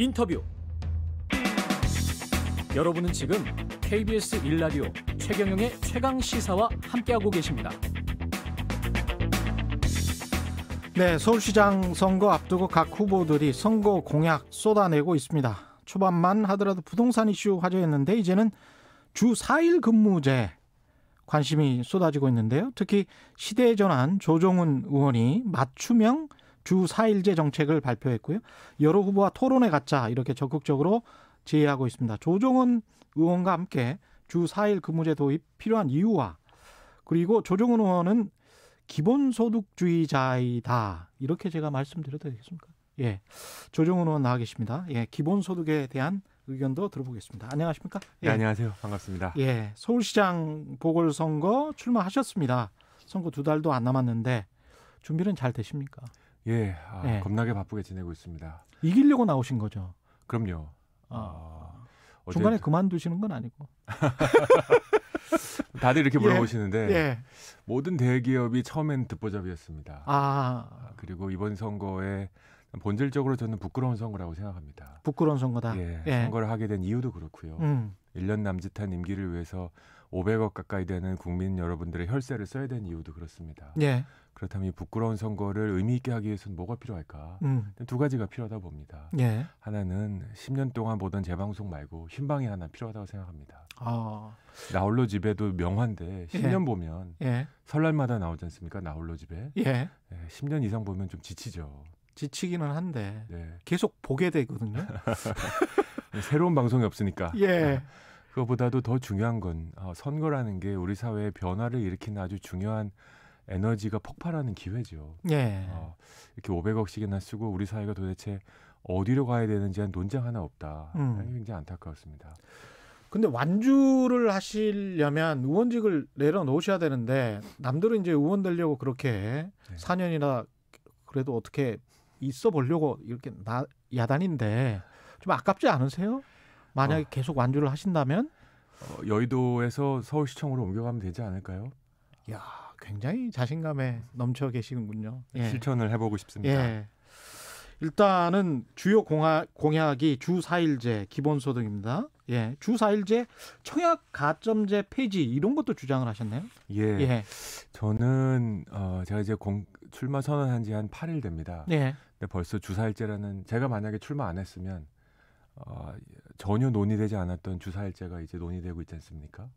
인터뷰. 여러분은 지금 KBS 일라디오 최경영의 최강 시사와 함께하고 계십니다. 네, 서울시장 선거 앞두고 각 후보들이 선거 공약 쏟아내고 있습니다. 초반만 하더라도 부동산 이슈 화제였는데 이제는 주 4일 근무제 관심이 쏟아지고 있는데요. 특히 시대 전환 조정훈 의원이 맞춤형 주 4일제 정책을 발표했고요. 여러 후보와 토론회 갖자 이렇게 적극적으로 제의하고 있습니다. 조종은 의원과 함께 주 4일 근무제 도입 필요한 이유와 그리고 조종은 의원은 기본소득주의자이다. 이렇게 제가 말씀드려도 되겠습니까? 예. 조정은 의원 나와 계십니다. 예. 기본소득에 대한 의견도 들어보겠습니다. 안녕하십니까? 예. 네, 안녕하세요. 반갑습니다. 예. 서울시장 보궐선거 출마하셨습니다. 선거 두 달도 안 남았는데 준비는 잘 되십니까? 예, 아, 예. 겁나게 바쁘게 지내고 있습니다. 이기려고 나오신 거죠? 그럼요. 아, 아 중간에 어제... 그만두시는 건 아니고. 다들 이렇게 예. 물어보시는데 예. 예. 모든 대기업이 처음엔 듣보잡이었습니다. 아. 그리고 이번 선거에 본질적으로 저는 부끄러운 선거라고 생각합니다. 부끄러운 선거다. 예, 예. 선거를 하게 된 이유도 그렇고요. 음. 1년 남짓한 임기를 위해서 500억 가까이 되는 국민 여러분들의 혈세를 써야 되는 이유도 그렇습니다. 예. 그렇다면 이 부끄러운 선거를 의미 있게 하기 위해서는 뭐가 필요할까? 음. 두 가지가 필요하다 봅니다. 예. 하나는 10년 동안 보던 재방송 말고 신방이 하나 필요하다고 생각합니다. 아. 나홀로 집에도 명화인데 10년 예. 보면 예. 설날마다 나오지 않습니까? 나홀로 집에. 예. 10년 예, 이상 보면 좀 지치죠. 지치기는 한데 네. 계속 보게 되거든요. 새로운 방송이 없으니까. 예. 네. 그거보다도 더 중요한 건 어, 선거라는 게 우리 사회의 변화를 일으키는 아주 중요한 에너지가 폭발하는 기회죠. 예. 어, 이렇게 500억씩이나 쓰고 우리 사회가 도대체 어디로 가야 되는지 한 논쟁 하나 없다. 음. 굉장히 안타까웠습니다. 근데 완주를 하시려면 의원직을 내려놓으셔야 되는데 남들은 이제 의원 되려고 그렇게 네. 4년이나 그래도 어떻게 있어 보려고 이렇게 나, 야단인데 좀 아깝지 않으세요? 만약에 어. 계속 완주를 하신다면 어, 여의도에서 서울시청으로 옮겨가면 되지 않을까요? 야. 굉장히 자신감에 넘쳐 계시군요. 는 예. 실천을 해보고 싶습니다. 예. 일단은 주요 공하, 공약이 주사일제 기본소득입니다. 예, 주사일제 청약 가점제 폐지 이런 것도 주장을 하셨네요. 예, 예. 저는 어 제가 이제 공, 출마 선언한 지 한 8일 됩니다. 예. 근데 벌써 주사일제라는 제가 만약에 출마 안 했으면 어 전혀 논의되지 않았던 주사일제가 이제 논의되고 있지 않습니까?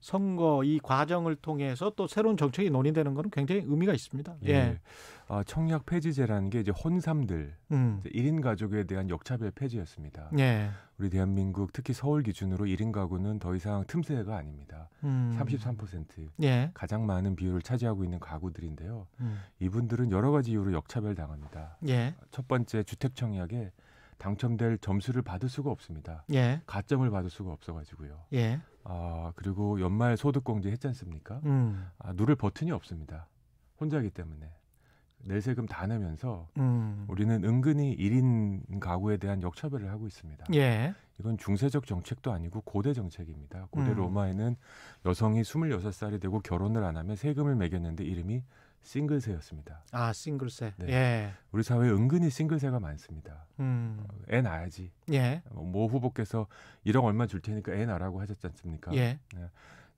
선거 이 과정을 통해서 또 새로운 정책이 논의되는 것은 굉장히 의미가 있습니다. 예. 예. 아, 청약 폐지제라는 게 이제 혼삼들 음. 1인 가족에 대한 역차별 폐지였습니다. 예. 우리 대한민국 특히 서울 기준으로 1인 가구는 더 이상 틈새가 아닙니다. 음. 33% 예. 가장 많은 비율을 차지하고 있는 가구들인데요. 음. 이분들은 여러 가지 이유로 역차별 당합니다. 예. 첫 번째 주택 청약에 당첨될 점수를 받을 수가 없습니다. 예. 가점을 받을 수가 없어가지고요. 예. 아, 그리고 연말 소득공제 했지 않습니까? 음. 아, 누를 버튼이 없습니다. 혼자기 때문에. 내 세금 다 내면서 음. 우리는 은근히 1인 가구에 대한 역차별을 하고 있습니다. 예. 이건 중세적 정책도 아니고 고대 정책입니다. 고대 음. 로마에는 여성이 26살이 되고 결혼을 안 하면 세금을 매겼는데 이름이 싱글세였습니다. 아 싱글세. 네. 예. 우리 사회에 은근히 싱글세가 많습니다. 음. 어, 애 낳아야지. 예. 뭐, 모 후보께서 1억 얼마 줄 테니까 애낳라고 하셨지 않습니까? 예. 네.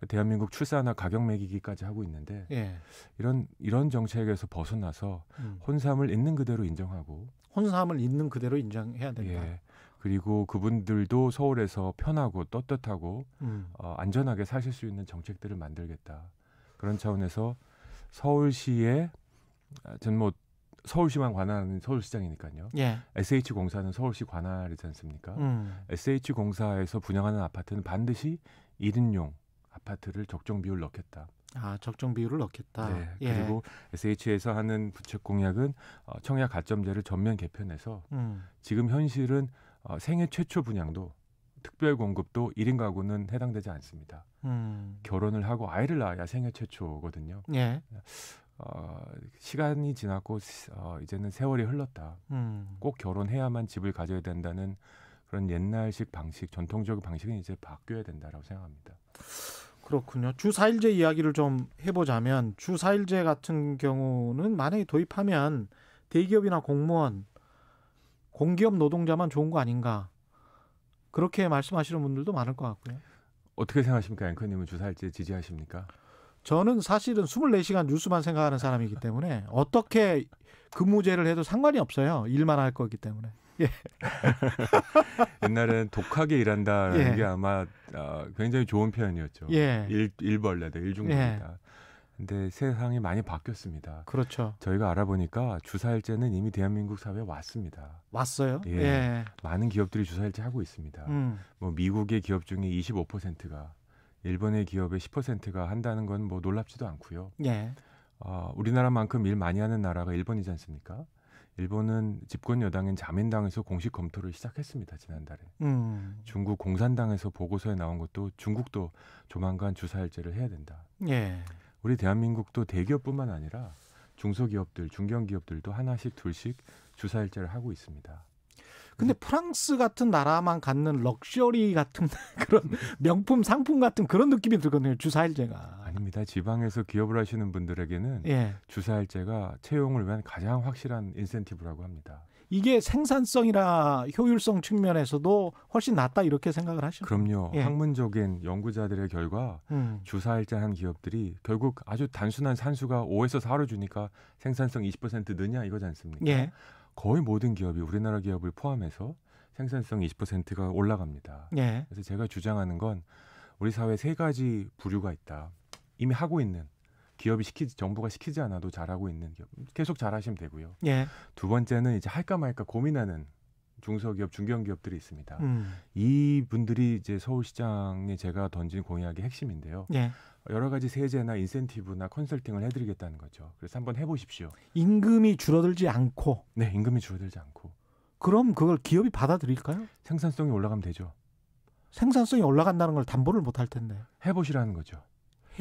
대한민국 출산아 가격 매기기까지 하고 있는데 예. 이런 이런 정책에서 벗어나서 음. 혼삼을 있는 그대로 인정하고 혼삼을 있는 그대로 인정해야 된다. 예. 그리고 그분들도 서울에서 편하고 떳떳하고 음. 어, 안전하게 사실 수 있는 정책들을 만들겠다. 그런 차원에서 서울시에 아, 저는 뭐 서울시만 관할하는 서울시장이니까요. 예. SH 공사는 서울시 관할이지 않습니까? 음. SH 공사에서 분양하는 아파트는 반드시 1인용 아파트를 적정 비율 넣겠다. 아, 적정 비율을 넣겠다. 네. 예. 그리고 SH에서 하는 부채 공약은 어, 청약 가점제를 전면 개편해서 음. 지금 현실은 어, 생애 최초 분양도 특별 공급도 1인 가구는 해당되지 않습니다. 음. 결혼을 하고 아이를 낳아야 생애 최초거든요. 예. 어, 시간이 지났고 어, 이제는 세월이 흘렀다. 음. 꼭 결혼해야만 집을 가져야 된다는 그런 옛날식 방식, 전통적 인 방식은 이제 바뀌어야 된다라고 생각합니다. 그렇군요. 주 4일제 이야기를 좀 해보자면 주 4일제 같은 경우는 만약에 도입하면 대기업이나 공무원, 공기업 노동자만 좋은 거 아닌가 그렇게 말씀하시는 분들도 많을 것 같고요. 어떻게 생각하십니까? 앵커님은 주사일제 지지하십니까? 저는 사실은 24시간 뉴스만 생각하는 사람이기 때문에 어떻게 근무제를 해도 상관이 없어요. 일만 할 거기 때문에. 예. 옛날엔 독하게 일한다는 예. 게 아마 어, 굉장히 좋은 표현이었죠. 예. 일, 일벌레다, 일중벌레다. 예. 근데 세상이 많이 바뀌었습니다. 그렇죠. 저희가 알아보니까 주사일제는 이미 대한민국 사회에 왔습니다. 왔어요? 예. 예. 많은 기업들이 주사일제 하고 있습니다. 음. 뭐 미국의 기업 중에 25%가 일본의 기업의 10%가 한다는 건 뭐 놀랍지도 않고요. 예. 어, 우리나라만큼 일 많이 하는 나라가 일본이지 않습니까? 일본은 집권 여당인 자민당에서 공식 검토를 시작했습니다 지난달에 음. 중국 공산당에서 보고서에 나온 것도 중국도 조만간 주사일제를 해야 된다. 예. 우리 대한민국도 대기업뿐만 아니라 중소기업들, 중견기업들도 하나씩 둘씩 주사일제를 하고 있습니다. 근데 프랑스 같은 나라만 갖는 럭셔리 같은 그런 명품 상품 같은 그런 느낌이 들거든요. 주사일제가. 아닙니다. 지방에서 기업을 하시는 분들에게는 예. 주사일제가 채용을 위한 가장 확실한 인센티브라고 합니다. 이게 생산성이나 효율성 측면에서도 훨씬 낫다 이렇게 생각을 하시죠. 그럼요. 예. 학문적인 연구자들의 결과 음. 주사일자한 기업들이 결국 아주 단순한 산수가 5에서 4로 주니까 생산성 20% 느냐 이거지 않습니까? 예. 거의 모든 기업이 우리나라 기업을 포함해서 생산성 20%가 올라갑니다. 예. 그래서 제가 주장하는 건 우리 사회 세 가지 부류가 있다. 이미 하고 있는 기업이 시키지 정부가 시키지 않아도 잘하고 있는 기업 계속 잘하시면 되고요. 예. 두 번째는 이제 할까 말까 고민하는 중소기업, 중견기업들이 있습니다. 음. 이 분들이 이제 서울시장에 제가 던진 공약의 핵심인데요. 예. 여러 가지 세제나 인센티브나 컨설팅을 해드리겠다는 거죠. 그래서 한번 해보십시오. 임금이 줄어들지 않고. 네, 임금이 줄어들지 않고. 그럼 그걸 기업이 받아들일까요? 생산성이 올라가면 되죠. 생산성이 올라간다는 걸 담보를 못할 텐데. 해보시라는 거죠.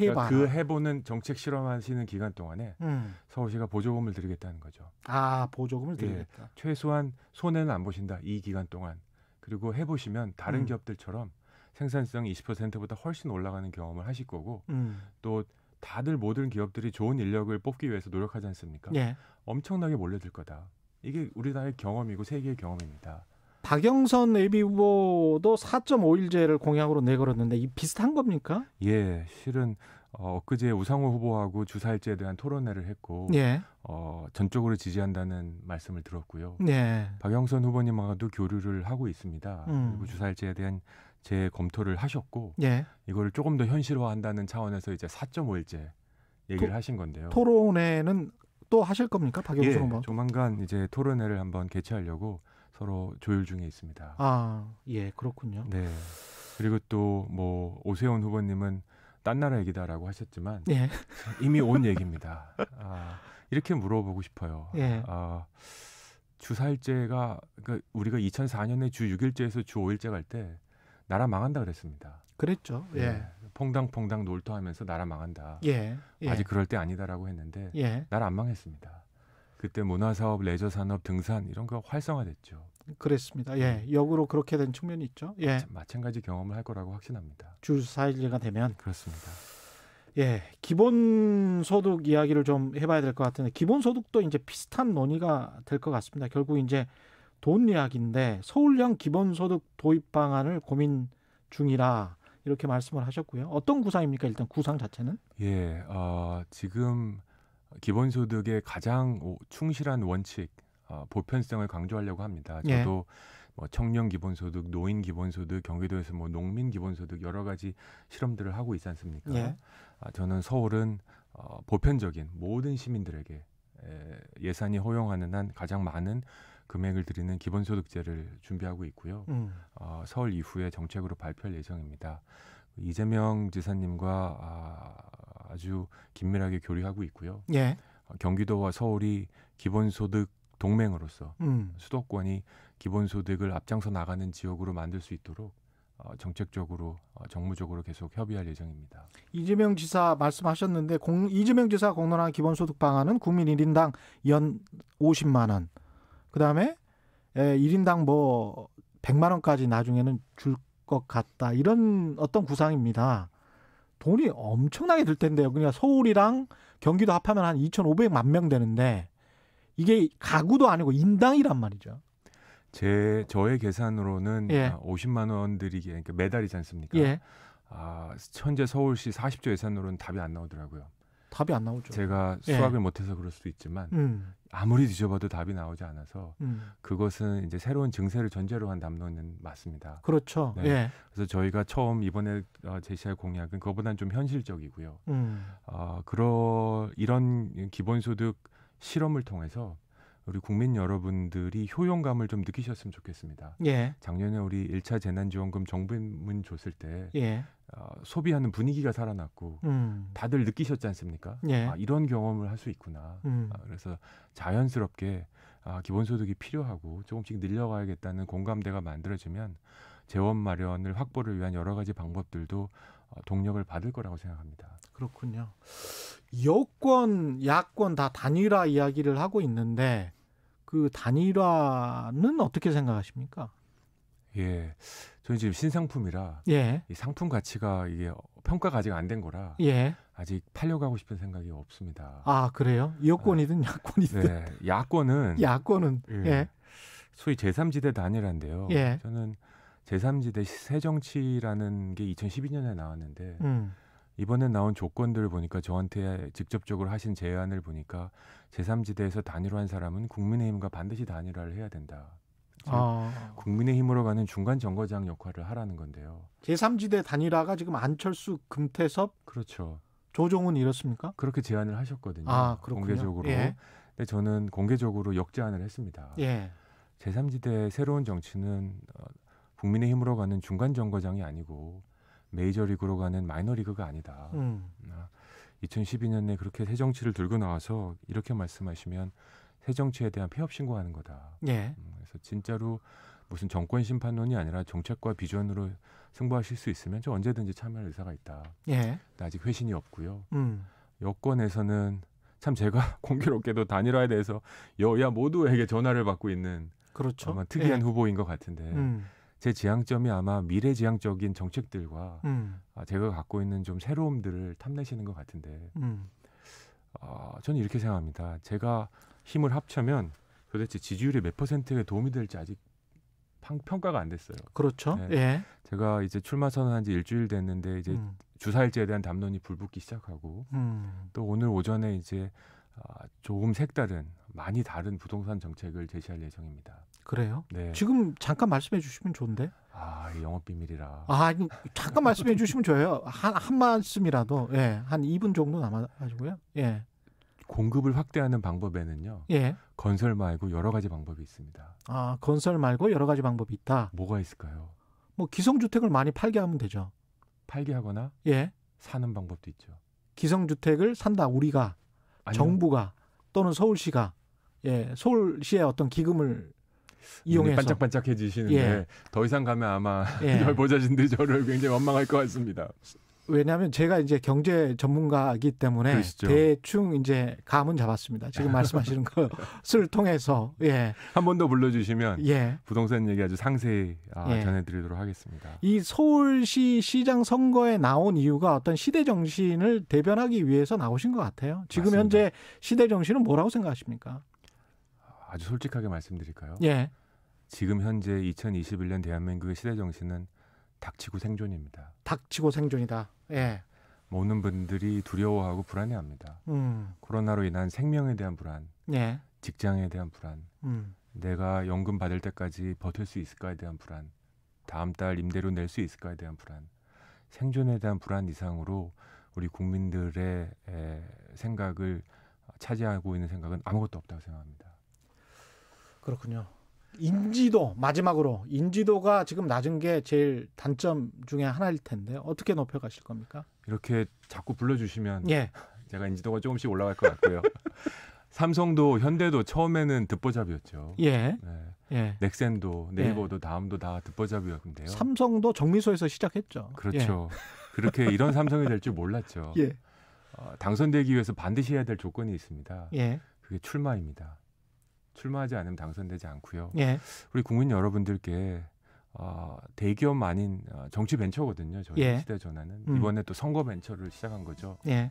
그러니까 그 해보는 정책 실험하시는 기간 동안에 음. 서울시가 보조금을 드리겠다는 거죠. 아 보조금을 예, 드리겠다. 예, 최소한 손해는 안 보신다 이 기간 동안. 그리고 해보시면 다른 음. 기업들처럼 생산성 이 20%보다 훨씬 올라가는 경험을 하실 거고 음. 또 다들 모든 기업들이 좋은 인력을 뽑기 위해서 노력하지 않습니까? 예. 엄청나게 몰려들 거다. 이게 우리나라의 경험이고 세계의 경험입니다. 박영선 예비 후보도 4.5일제를 공약으로 내걸었는데 이 비슷한 겁니까? 예, 실은 어, 엊그제 우상호 후보하고 주사일제에 대한 토론회를 했고 예. 어, 전적으로 지지한다는 말씀을 들었고요. 예. 박영선 후보님하고도 교류를 하고 있습니다. 음. 그리고 주사일제에 대한 재검토를 하셨고 예. 이걸 조금 더 현실화한다는 차원에서 이제 4.5일제 얘기를 토, 하신 건데요. 토론회는 또 하실 겁니까, 박영선 예, 후보? 조만간 이제 토론회를 한번 개최하려고 서로 조율 중에 있습니다. 아, 예, 그렇군요. 네. 그리고 또 뭐 오세훈 후보님은 딴 나라 얘기다라고 하셨지만 예. 이미 온 얘기입니다. 아, 이렇게 물어보고 싶어요. 예. 아, 주사일제가 그러니까 우리가 2004년에 주 6일제에서 주 5일제 갈때 나라 망한다 그랬습니다. 그랬죠. 예. 예. 퐁당퐁당 놀토하면서 나라 망한다. 예. 예. 아직 그럴 때 아니다라고 했는데 예. 나라 안 망했습니다. 그때 문화사업, 레저산업, 등산 이런 거 활성화됐죠. 그렇습니다 예, 음. 역으로 그렇게 된 측면이 있죠. 예, 마찬가지 경험을 할 거라고 확신합니다. 주 4일제가 되면 그렇습니다. 예, 기본소득 이야기를 좀 해봐야 될 것 같은데 기본소득도 이제 비슷한 논의가 될 것 같습니다. 결국 이제 돈 이야기인데 서울형 기본소득 도입 방안을 고민 중이라 이렇게 말씀을 하셨고요. 어떤 구상입니까? 일단 구상 자체는? 예, 어, 지금 기본소득의 가장 충실한 원칙 어, 보편성을 강조하려고 합니다. 예. 저도 예. 뭐 청년 기본소득, 노인 기본소득, 경기도에서 뭐 농민 기본소득 여러 가지 실험들을 하고 있지 않습니까? 예. 아, 저는 서울은 어, 보편적인 모든 시민들에게 에, 예산이 허용하는 한 가장 많은 금액을 드리는 기본소득제를 준비하고 있고요. 음. 어, 서울 이후에 정책으로 발표할 예정입니다. 이재명 지사님과 아, 아주 긴밀하게 교류하고 있고요. 예. 어, 경기도와 서울이 기본소득 동맹으로서 음. 수도권이 기본소득을 앞장서 나가는 지역으로 만들 수 있도록 어, 정책적으로 어, 정무적으로 계속 협의할 예정입니다. 이재명 지사 말씀하셨는데 공, 이재명 지사 공론화 기본소득 방안은 국민 1인당 연 50만 원. 그다음에 예, 1인당 뭐 100만 원까지 나중에는 줄 것 같다. 이런 어떤 구상입니다. 돈이 엄청나게 들 텐데요. 그러 그러니까 서울이랑 경기도 합하면 한 2,500만 명 되는데 이게 가구도 아니고 인당이란 말이죠. 제 저의 계산으로는 예. 50만 아, 원들이 그러니까 매달이지 않습니까? 예. 아, 현재 서울시 40조 예산으로는 답이 안 나오더라고요. 답이 안 나오죠. 제가 예. 수학을 예. 못해서 그럴 수도 있지만 음. 아무리 뒤져봐도 답이 나오지 않아서 음. 그것은 이제 새로운 증세를 전제로 한 담론은 맞습니다. 그렇죠. 네. 예. 그래서 저희가 처음 이번에 어, 제시할 공약은 그거보다는 좀 현실적이고요. 음. 어, 아, 그런 이런 기본소득 실험을 통해서 우리 국민 여러분들이 효용감을 좀 느끼셨으면 좋겠습니다. 예. 작년에 우리 1차 재난지원금 정부문 줬을 때 예. 어, 소비하는 분위기가 살아났고 음. 다들 느끼셨지 않습니까? 예. 아, 이런 경험을 할 수 있구나. 음. 아, 그래서 자연스럽게 아, 기본소득이 필요하고 조금씩 늘려가야겠다는 공감대가 만들어지면 재원 마련을 확보를 위한 여러 가지 방법들도 어, 동력을 받을 거라고 생각합니다. 그렇군요. 여권, 야권 다 단일화 이야기를 하고 있는데 그 단일화는 어떻게 생각하십니까? 예. 저희 지금 신상품이라 예. 이 상품 가치가 이게 평가가 아직 안 된 거라 예. 아직 팔려가고 싶은 생각이 없습니다. 아 그래요? 여권이든 아, 야권이든 네. 야권은 야권은 예. 예. 소위 제3지대 단일화인데요 예. 저는 제3지대 새정치라는 게 2012년에 나왔는데 음. 이번에 나온 조건들을 보니까 저한테 직접적으로 하신 제안을 보니까 제3지대에서 단일화한 사람은 국민의힘과 반드시 단일화를 해야 된다. 아. 국민의힘으로 가는 중간 정거장 역할을 하라는 건데요. 제3지대 단일화가 지금 안철수, 금태섭, 그렇죠. 조종은 이렇습니까? 그렇게 제안을 하셨거든요. 아, 공개적으로. 예. 근데 저는 공개적으로 역제안을 했습니다. 예. 제3지대의 새로운 정치는 어, 국민의힘으로 가는 중간 정거장이 아니고 메이저리그로 가는 마이너리그가 아니다. 음. 2012년에 아, 그렇게 새정치를 들고 나와서 이렇게 말씀하시면 새정치에 대한 폐업 신고하는 거다. 예. 음, 그래서 진짜로 무슨 정권 심판론이 아니라 정책과 비전으로 승부하실 수 있으면 저 언제든지 참여할 의사가 있다. 예. 아직 회신이 없고요. 음. 여권에서는 참 제가 공교롭게도 단일화에 대해서 여야 모두에게 전화를 받고 있는 그렇죠. 특이한 예. 후보인 것 같은데 음. 제 지향점이 아마 미래 지향적인 정책들과 음. 아, 제가 갖고 있는 좀 새로움들을 탐내시는 것 같은데 음. 어, 저는 이렇게 생각합니다. 제가 힘을 합쳐면 도대체 지지율이 몇 퍼센트에 도움이 될지 아직 평가가 안 됐어요. 그렇죠. 네. 예. 제가 이제 출마 선언한 지 일주일 됐는데 이제 음. 주사일제에 대한 담론이 불붙기 시작하고 음. 또 오늘 오전에 이제 아, 조금 색다른 많이 다른 부동산 정책을 제시할 예정입니다. 그래요? 네. 지금 잠깐 말씀해 주시면 좋은데. 아, 영업 비밀이라. 아, 잠깐 말씀해 주시면 좋아요. 한, 한 말씀이라도, 예, 한 2분 정도 남아가지고요. 예. 공급을 확대하는 방법에는요. 예. 건설 말고 여러 가지 방법이 있습니다. 아, 건설 말고 여러 가지 방법이 있다. 뭐가 있을까요? 뭐 기성주택을 많이 팔게 하면 되죠. 팔게 하거나 예. 사는 방법도 있죠. 기성주택을 산다 우리가 아니요. 정부가 또는 서울시가 예, 서울시의 어떤 기금을 이용해 반짝반짝해지시는데 예. 더 이상 가면 아마 예. 열보자신들이 저를 굉장히 원망할 것 같습니다. 왜냐하면 제가 이제 경제 전문가이기 때문에 그러시죠. 대충 이제 감은 잡았습니다. 지금 말씀하시는 것을 통해서 예. 한 번 더 불러주시면 예. 부동산 얘기 아주 상세히 아, 예. 전해드리도록 하겠습니다. 이 서울시 시장 선거에 나온 이유가 어떤 시대 정신을 대변하기 위해서 나오신 것 같아요. 지금 맞습니다. 현재 시대 정신은 뭐라고 생각하십니까? 아주 솔직하게 말씀드릴까요? 예. 지금 현재 2021년 대한민국의 시대 정신은 닥치고 생존입니다. 닥치고 생존이다. 예. 모든 분들이 두려워하고 불안해합니다. 음. 코로나로 인한 생명에 대한 불안, 예. 직장에 대한 불안, 음. 내가 연금 받을 때까지 버틸 수 있을까에 대한 불안, 다음 달 임대료 낼 수 있을까에 대한 불안, 생존에 대한 불안 이상으로 우리 국민들의 생각을 차지하고 있는 생각은 아무것도 없다고 생각합니다. 그렇군요. 인지도 마지막으로 인지도가 지금 낮은 게 제일 단점 중에 하나일 텐데 어떻게 높여가실 겁니까? 이렇게 자꾸 불러주시면 예. 제가 인지도가 조금씩 올라갈 것 같고요. 삼성도 현대도 처음에는 듣보잡이었죠. 예. 네. 예. 넥센도 예. 네이버도 예. 다음도 다 듣보잡이었는데요. 삼성도 정미소에서 시작했죠. 그렇죠. 예. 그렇게 이런 삼성이 될 줄 몰랐죠. 예. 어, 당선되기 위해서 반드시 해야 될 조건이 있습니다. 예. 그게 출마입니다. 출마하지 않으면 당선되지 않고요. 예. 우리 국민 여러분들께 어, 대기업 아닌 어, 정치 벤처거든요. 저희 예. 시대 전환은 음. 이번에 또 선거 벤처를 시작한 거죠. 예.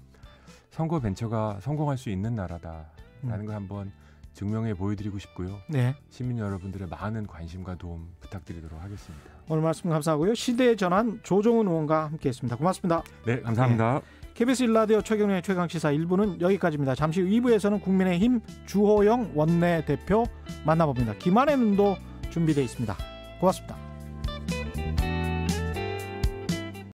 선거 벤처가 성공할 수 있는 나라다라는 음. 걸 한번 증명해 보여드리고 싶고요. 네. 시민 여러분들의 많은 관심과 도움 부탁드리도록 하겠습니다. 오늘 말씀 감사하고요. 시대의 전환 조정은 의원과 함께했습니다. 고맙습니다. 네, 감사합니다. 네. KBS 일라디오 최경련의 최강시사 1부는 여기까지입니다. 잠시 후 2부에서는 국민의힘 주호영 원내대표 만나봅니다. 김한의 눈도 준비되어 있습니다. 고맙습니다.